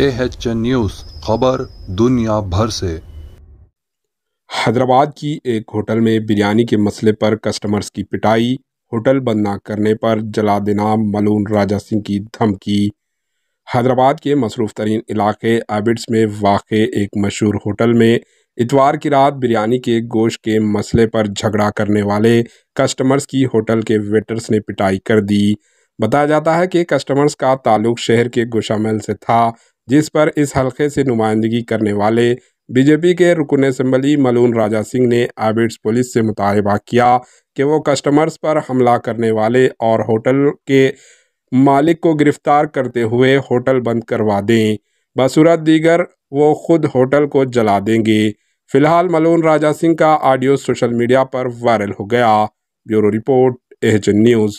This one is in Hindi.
ए एच न्यूज़ खबर दुनिया भर से हैदराबाद की एक होटल में बिरयानी के मसले पर कस्टमर्स की पिटाई होटल बंद ना करने पर जला देना मलून राजा सिंह की धमकी हैदराबाद के मसरूफ़ तरीन इलाके एबिट्स में वाक़ एक मशहूर होटल में इतवार की रात बिरयानी के गोश्त के मसले पर झगड़ा करने वाले कस्टमर्स की होटल के वेटर्स ने पिटाई कर दी बताया जाता है कि कस्टमर्स का ताल्लुक शहर के गोशामल से था जिस पर इस हलके से नुमाइंदगी करने वाले बीजेपी के रुकन असम्बली मलून राजा सिंह ने आबिड्स पुलिस से मुतालबा किया कि वो कस्टमर्स पर हमला करने वाले और होटल के मालिक को गिरफ्तार करते हुए होटल बंद करवा दें बसूरत दीगर वो खुद होटल को जला देंगे फिलहाल मलून राजा सिंह का ऑडियो सोशल मीडिया पर वायरल हो गया ब्यूरो रिपोर्ट एच न्यूज़